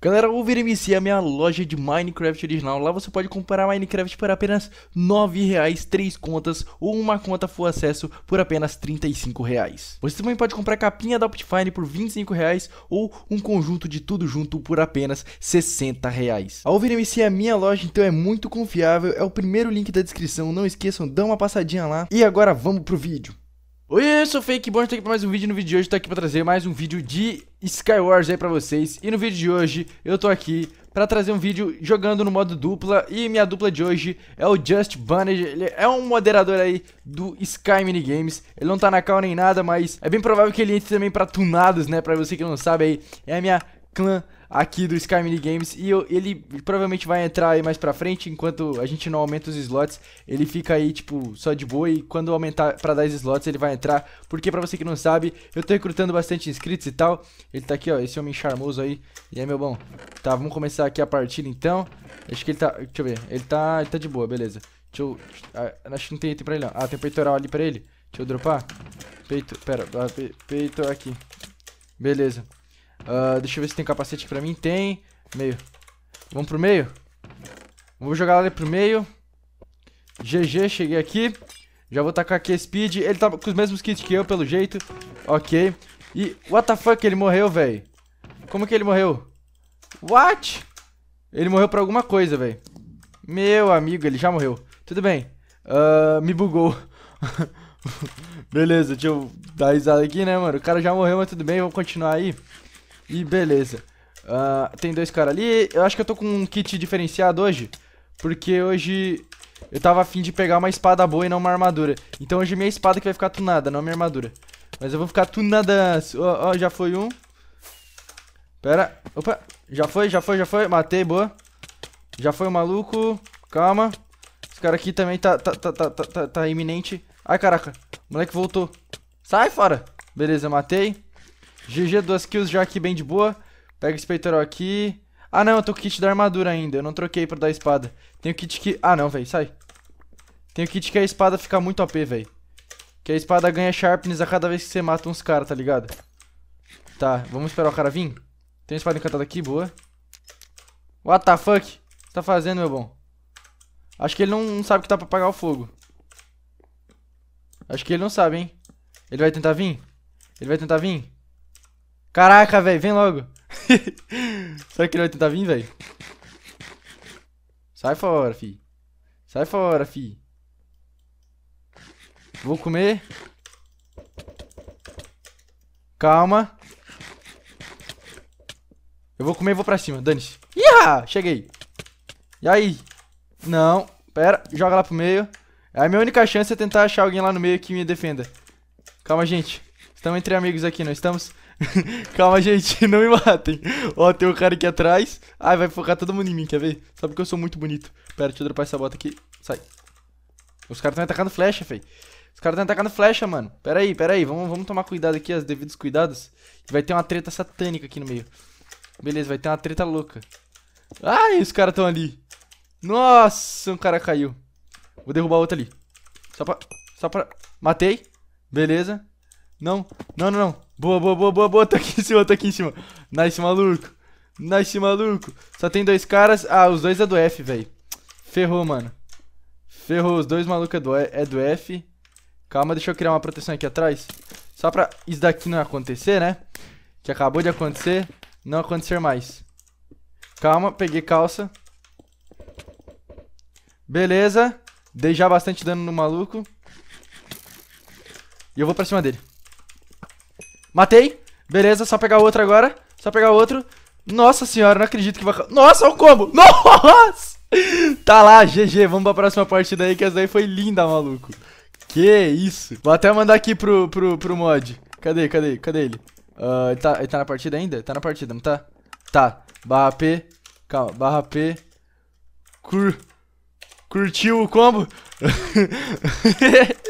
Galera, o VMC é a minha loja de Minecraft original. Lá você pode comprar Minecraft por apenas R$ reais, três contas ou uma conta full acesso por apenas R$ reais. Você também pode comprar capinha da Optifine por R$ ou um conjunto de tudo junto por apenas R$ reais. A VMC é a minha loja, então é muito confiável. É o primeiro link da descrição. Não esqueçam, dá uma passadinha lá. E agora vamos pro vídeo. Oi, eu sou o Fake Bom, tô aqui pra mais um vídeo. No vídeo de hoje, tô aqui pra trazer mais um vídeo de Skywars aí pra vocês. E no vídeo de hoje, eu tô aqui pra trazer um vídeo jogando no modo dupla. E minha dupla de hoje é o Just Bunny. Ele é um moderador aí do Sky Minigames. Ele não tá na cal nem nada, mas é bem provável que ele entre também pra tunados, né? Pra você que não sabe aí, é a minha clã aqui do Sky Mini Games e eu, ele provavelmente vai entrar aí mais pra frente, enquanto a gente não aumenta os slots, ele fica aí, tipo, só de boa e quando aumentar pra 10 slots ele vai entrar, porque pra você que não sabe, eu tô recrutando bastante inscritos e tal, ele tá aqui, ó, esse homem charmoso aí, e aí, meu bom, tá, vamos começar aqui a partida então, acho que ele tá, deixa eu ver, ele tá, ele tá de boa, beleza, deixa eu, ah, acho que não tem item pra ele não, ah, tem peitoral ali pra ele, deixa eu dropar, peito, pera, ah, peito aqui, beleza, Uh, deixa eu ver se tem capacete pra mim. Tem. Meio. Vamos pro meio? Vou jogar ele pro meio. GG, cheguei aqui. Já vou tacar aqui speed. Ele tá com os mesmos kits que eu, pelo jeito. Ok. E, what the fuck, ele morreu, velho. Como que ele morreu? What? Ele morreu por alguma coisa, velho. Meu amigo, ele já morreu. Tudo bem. Uh, me bugou. Beleza, deixa eu dar risada aqui, né, mano? O cara já morreu, mas tudo bem, vamos continuar aí. E beleza. Uh, tem dois caras ali. Eu acho que eu tô com um kit diferenciado hoje. Porque hoje eu tava afim de pegar uma espada boa e não uma armadura. Então hoje é minha espada que vai ficar tunada, não minha armadura. Mas eu vou ficar tunada. Ó, oh, oh, já foi um. Pera. Opa. Já foi, já foi, já foi. Matei, boa. Já foi o maluco. Calma. Esse cara aqui também tá, tá, tá, tá, tá, tá, tá iminente. Ai, caraca. O moleque voltou. Sai fora. Beleza, matei. GG, duas kills já aqui bem de boa. Pega esse peitoral aqui. Ah, não, eu tô com o kit da armadura ainda. Eu não troquei pra dar espada. Tem o kit que... Ah, não, velho, sai. Tem o kit que a espada fica muito OP, velho. Que a espada ganha sharpness a cada vez que você mata uns caras, tá ligado? Tá, vamos esperar o cara vir. Tem espada encantada aqui, boa. What the fuck? Tá fazendo, meu bom? Acho que ele não sabe que tá pra apagar o fogo. Acho que ele não sabe, hein? Ele vai tentar vir? Ele vai tentar vir? Caraca, velho, vem logo. Será que ele vai tentar vir, velho? Sai fora, fi. Sai fora, fi. Vou comer. Calma. Eu vou comer e vou pra cima, dane-se. Cheguei. E aí? Não. Pera, joga lá pro meio. É a minha única chance é tentar achar alguém lá no meio que me defenda. Calma, gente. Estamos entre amigos aqui, não estamos? Calma, gente, não me matem. Ó, tem um cara aqui atrás. Ai, vai focar todo mundo em mim, quer ver? Sabe que eu sou muito bonito. Pera, deixa eu dropar essa bota aqui. Sai. Os caras estão atacando flecha, fei. Os caras estão atacando flecha, mano. Pera aí, pera aí. Vamos, vamos tomar cuidado aqui, as devidos cuidados. Vai ter uma treta satânica aqui no meio. Beleza, vai ter uma treta louca. Ai, os caras estão ali. Nossa, um cara caiu. Vou derrubar outro ali. Só pra... Só pra... Matei. Beleza. Não, não, não, não. Boa, boa, boa, boa, boa. Tá aqui em cima, tá aqui em cima. Nice, maluco. Nice, maluco. Só tem dois caras. Ah, os dois é do F, velho. Ferrou, mano. Ferrou. Os dois malucos é do, é do F. Calma, deixa eu criar uma proteção aqui atrás. Só pra isso daqui não acontecer, né? Que acabou de acontecer. Não acontecer mais. Calma, peguei calça. Beleza. Dei já bastante dano no maluco. E eu vou pra cima dele. Matei. Beleza, só pegar outro agora. Só pegar outro. Nossa senhora, não acredito que vai... Nossa, o é combo! Nossa! Tá lá, GG. Vamos pra próxima partida aí, que essa daí foi linda, maluco. Que isso. Vou até mandar aqui pro, pro, pro mod. Cadê, cadê, cadê ele? Uh, ele, tá, ele tá na partida ainda? Tá na partida, não tá? Tá. Barra P. Calma, barra P. Cur... Curtiu o combo?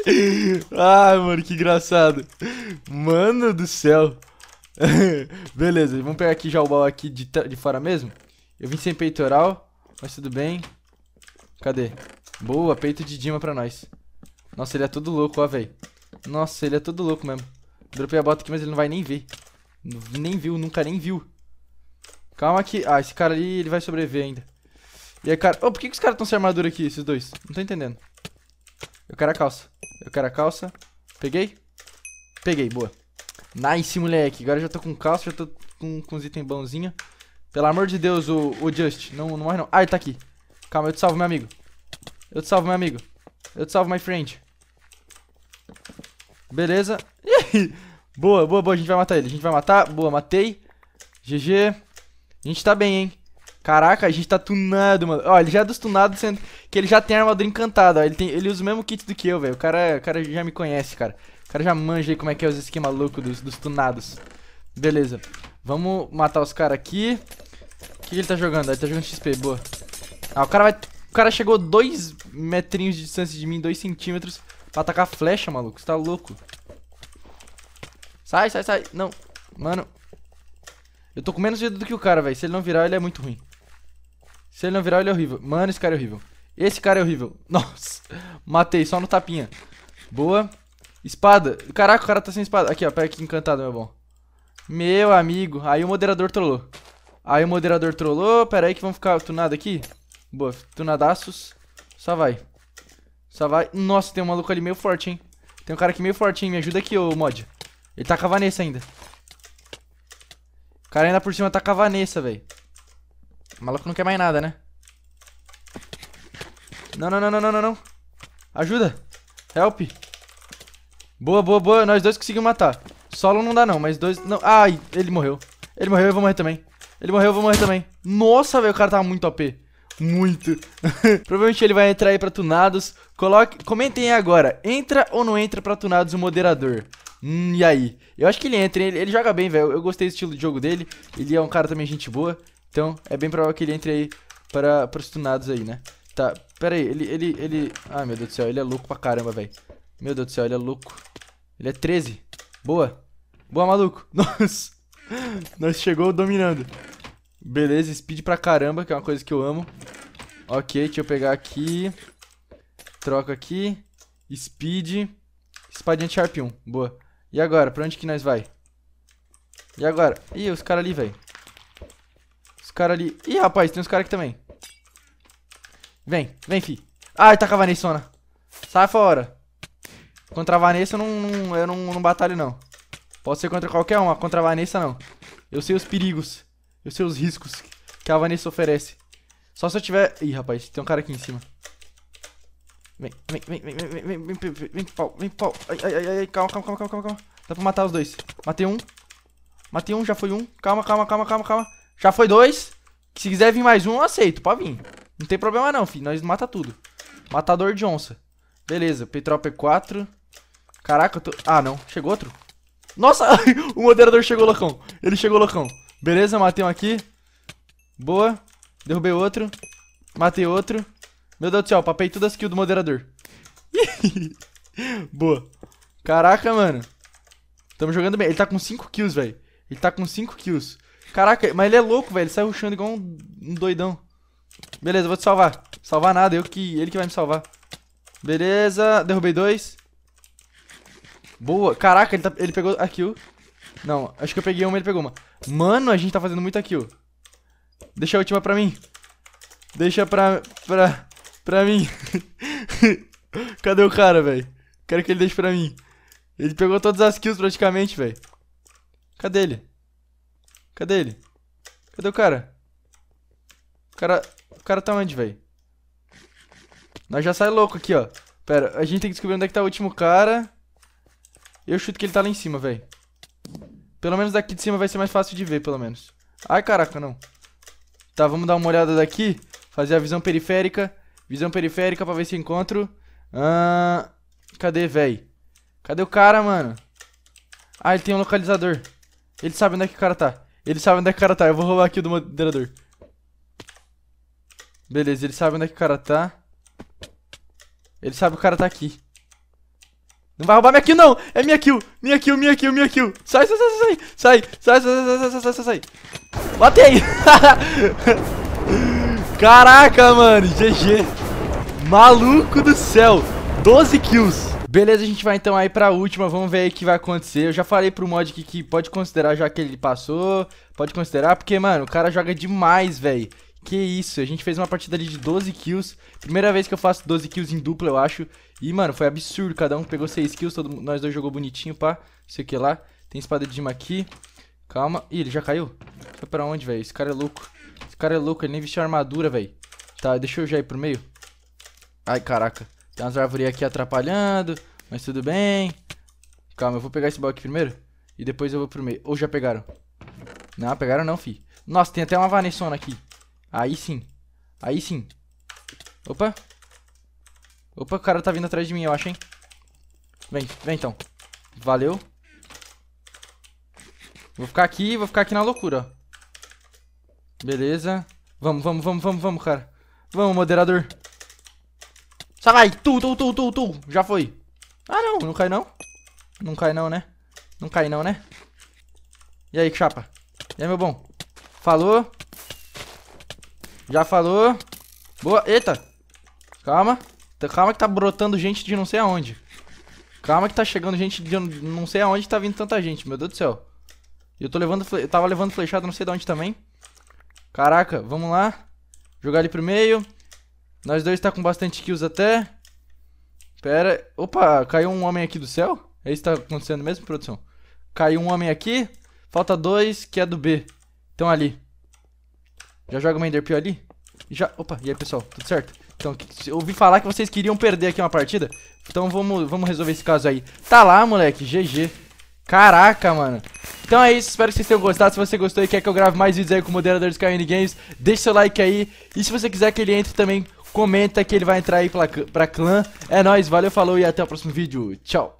Ai, mano, que engraçado. Mano do céu. Beleza, vamos pegar aqui já o baú aqui de, de fora mesmo. Eu vim sem peitoral, mas tudo bem. Cadê? Boa, peito de Dima pra nós. Nossa, ele é todo louco, ó, velho. Nossa, ele é todo louco mesmo. Dropei a bota aqui, mas ele não vai nem ver. Nem viu, nunca nem viu. Calma que... Ah, esse cara ali, ele vai sobreviver ainda. E aí, cara... Oh, por que, que os caras estão sem armadura aqui, esses dois? Não tô entendendo. Eu quero a calça. Eu quero a calça. Peguei? Peguei, boa. Nice, moleque. Agora já tô com calça, já tô com, com os itens bonzinho. Pelo amor de Deus, o, o Just. Não, não morre não. Ah, ele tá aqui. Calma, eu te salvo, meu amigo. Eu te salvo, meu amigo. Eu te salvo, my friend. Beleza. boa, boa, boa. A gente vai matar ele. A gente vai matar. Boa, matei. GG. A gente tá bem, hein? Caraca, a gente tá tunado, mano. Ó, ele já é dos tunados, sendo que ele já tem armadura encantada, ó. Ele, tem, ele usa o mesmo kit do que eu, velho. O cara, o cara já me conhece, cara. O cara já manja aí como é que é os esquema louco dos, dos tunados. Beleza. Vamos matar os caras aqui. O que ele tá jogando? Ele tá jogando XP, boa. Ah, o cara vai... O cara chegou 2 metrinhos de distância de mim, 2 centímetros, pra atacar a flecha, maluco. Você tá louco. Sai, sai, sai. Não. Mano. Eu tô com menos vida do que o cara, velho. Se ele não virar, ele é muito ruim. Se ele não virar, ele é horrível. Mano, esse cara é horrível. Esse cara é horrível. Nossa. Matei, só no tapinha. Boa. Espada. Caraca, o cara tá sem espada. Aqui, ó. Pega aqui, encantado, meu bom. Meu amigo. Aí o moderador trollou. Aí o moderador trollou. Pera aí que vão ficar tunado aqui. Boa. Tunadaços. Só vai. Só vai. Nossa, tem um maluco ali meio forte, hein. Tem um cara aqui meio forte, hein. Me ajuda aqui, ô mod. Ele tá com a Vanessa ainda. O cara ainda por cima tá com a Vanessa, velho. O maluco não quer mais nada, né? Não, não, não, não, não, não. Ajuda. Help. Boa, boa, boa. Nós dois conseguimos matar. Solo não dá não, mas dois... Não. Ai, ele morreu. Ele morreu, eu vou morrer também. Ele morreu, eu vou morrer também. Nossa, velho, o cara tá muito OP. Muito. Provavelmente ele vai entrar aí pra tunados. Coloque... Comentem aí agora. Entra ou não entra pra tunados o moderador? Hum, e aí? Eu acho que ele entra, ele, ele joga bem, velho. Eu gostei do estilo de jogo dele. Ele é um cara também gente boa. Então, é bem provável que ele entre aí para, para os tunados aí, né? Tá, pera aí, ele, ele, ele... Ai, meu Deus do céu, ele é louco pra caramba, velho. Meu Deus do céu, ele é louco. Ele é 13. Boa. Boa, maluco. Nossa. Nós chegou dominando. Beleza, speed pra caramba, que é uma coisa que eu amo. Ok, deixa eu pegar aqui. troca aqui. Speed. Espadinha Sharp 1. Boa. E agora? Pra onde que nós vai? E agora? Ih, os caras ali, velho cara ali. Ih, rapaz, tem uns caras aqui também. Vem, vem, fi. Ai, tá com a Vanessa. Sai fora. Contra a Vanessa eu não, não, eu não, não batalho, não. Pode ser contra qualquer uma, contra a Vanessa não. Eu sei os perigos. Eu sei os riscos que a Vanessa oferece. Só se eu tiver... Ih, rapaz, tem um cara aqui em cima. Vem, vem, vem, vem, vem, vem, vem, vem, vem, pau, vem, pau. Ai, ai, ai, calma, calma, calma, calma, calma. Dá pra matar os dois. Matei um. Matei um, já foi um. Calma, calma, calma, calma, calma. Já foi dois. Se quiser vir mais um, eu aceito. Pode vir. Não tem problema não, filho. Nós mata tudo. Matador de onça. Beleza. Petrol P4. Caraca, eu tô... Ah, não. Chegou outro. Nossa! o moderador chegou loucão. Ele chegou loucão. Beleza, matei um aqui. Boa. Derrubei outro. Matei outro. Meu Deus do céu, papei todas as kills do moderador. Boa. Caraca, mano. Tamo jogando bem. Ele tá com 5 kills, velho. Ele tá com 5 kills. Caraca, mas ele é louco, velho. Ele sai ruxando igual um, um doidão. Beleza, vou te salvar. Salvar nada, eu que, ele que vai me salvar. Beleza, derrubei dois. Boa. Caraca, ele, tá, ele pegou a kill. Não, acho que eu peguei uma ele pegou uma. Mano, a gente tá fazendo muita kill. Deixa a última pra mim. Deixa pra... pra... pra mim. Cadê o cara, velho? Quero que ele deixe pra mim. Ele pegou todas as kills praticamente, velho. Cadê ele? Cadê ele? Cadê o cara? O cara, o cara tá onde, velho? Nós já sai louco aqui, ó. Pera, a gente tem que descobrir onde é que tá o último cara. Eu chuto que ele tá lá em cima, velho. Pelo menos daqui de cima vai ser mais fácil de ver, pelo menos. Ai, caraca, não. Tá, vamos dar uma olhada daqui. Fazer a visão periférica. Visão periférica pra ver se encontro. Ah, cadê, velho? Cadê o cara, mano? Ah, ele tem um localizador. Ele sabe onde é que o cara tá. Ele sabe onde é que o cara tá. Eu vou roubar aqui do moderador. Beleza, ele sabe onde é que o cara tá. Ele sabe que o cara tá aqui. Não vai roubar minha kill, não! É minha kill! Minha kill, minha kill, minha kill! Sai, sai, sai, sai! Sai, sai, sai, sai, sai, sai, sai, sai! Matei! Caraca, mano! GG! Maluco do céu! 12 kills! Beleza, a gente vai então aí pra última, vamos ver aí o que vai acontecer. Eu já falei pro mod aqui que pode considerar já que ele passou, pode considerar, porque, mano, o cara joga demais, velho. Que isso, a gente fez uma partida ali de 12 kills Primeira vez que eu faço 12 kills em dupla, eu acho E, mano, foi absurdo, cada um pegou 6 kills todo, Nós dois jogou bonitinho, pá Não sei o que lá Tem espada de gema aqui Calma Ih, ele já caiu? Foi pra onde, velho? Esse cara é louco Esse cara é louco, ele nem vestiu armadura, velho Tá, deixa eu já ir pro meio Ai, caraca tem umas árvores aqui atrapalhando, mas tudo bem. Calma, eu vou pegar esse bloco aqui primeiro. E depois eu vou pro meio. Ou já pegaram? Não, pegaram não, fi. Nossa, tem até uma vanessona aqui. Aí sim. Aí sim. Opa. Opa, o cara tá vindo atrás de mim, eu acho, hein. Vem, vem então. Valeu. Vou ficar aqui, vou ficar aqui na loucura, ó. Beleza. Vamos, vamos, vamos, vamos, vamos, cara. Vamos, moderador. Sai, tu, tu, tu, tu, tu. Já foi. Ah, não. Não cai, não? Não cai, não, né? Não cai, não, né? E aí, chapa? E aí, meu bom? Falou. Já falou. Boa. Eita. Calma. Tá, calma que tá brotando gente de não sei aonde. Calma que tá chegando gente de não sei aonde tá vindo tanta gente. Meu Deus do céu. Eu tô levando... Eu tava levando flechada não sei de onde também. Caraca, vamos lá. Jogar ali pro meio. Nós dois tá com bastante kills até. Pera. Opa, caiu um homem aqui do céu? É isso que tá acontecendo mesmo, produção? Caiu um homem aqui. Falta dois, que é do B. Então ali. Já joga uma Enderpeel ali? Já. Opa, e aí, pessoal? Tudo certo? Então, eu ouvi falar que vocês queriam perder aqui uma partida. Então vamos, vamos resolver esse caso aí. Tá lá, moleque. GG. Caraca, mano. Então é isso, espero que vocês tenham gostado. Se você gostou e quer que eu grave mais vídeos aí com o moderador dos KN Games, deixa seu like aí. E se você quiser que ele entre também comenta que ele vai entrar aí pra, pra clã. É nóis, valeu, falou e até o próximo vídeo. Tchau.